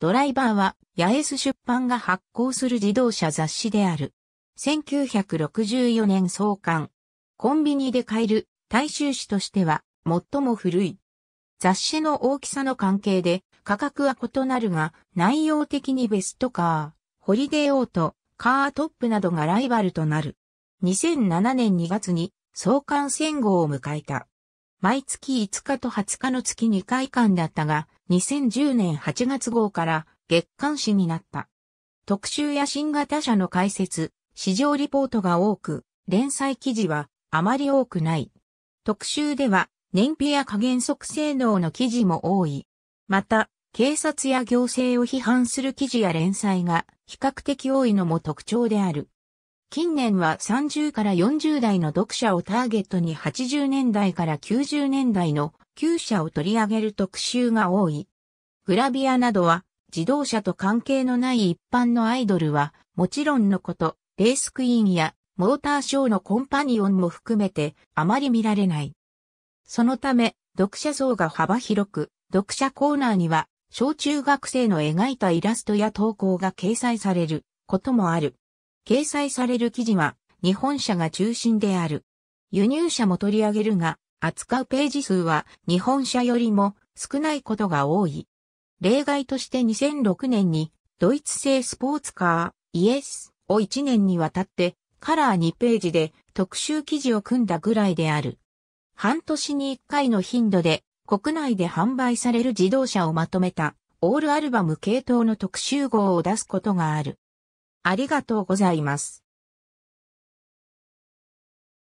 ドライバーは、八重洲出版が発行する自動車雑誌である。1964年創刊。コンビニで買える大衆誌としては最も古い。雑誌の大きさの関係で価格は異なるが内容的にベストカー、ホリデーオート、カートップなどがライバルとなる。2007年2月に創刊戦後を迎えた。毎月5日と20日の月2回間だったが、2010年8月号から月刊誌になった。特集や新型社の解説、市場リポートが多く、連載記事はあまり多くない。特集では燃費や加減速性能の記事も多い。また、警察や行政を批判する記事や連載が比較的多いのも特徴である。近年は30から40代の読者をターゲットに80年代から90年代の旧車を取り上げる特集が多い。グラビアなどは自動車と関係のない一般のアイドルはもちろんのこと、レースクイーンやモーターショーのコンパニオンも含めてあまり見られない。そのため、読者層が幅広く、読者コーナーには小中学生の描いたイラストや投稿が掲載されることもある。掲載される記事は日本車が中心である。輸入車も取り上げるが、扱うページ数は日本車よりも少ないことが多い。例外として2006年にドイツ製スポーツカーイエスを1年にわたってカラー2ページで特集記事を組んだぐらいである。半年に1回の頻度で国内で販売される自動車をまとめたオールアルバム系統の特集号を出すことがある。ありがとうございます。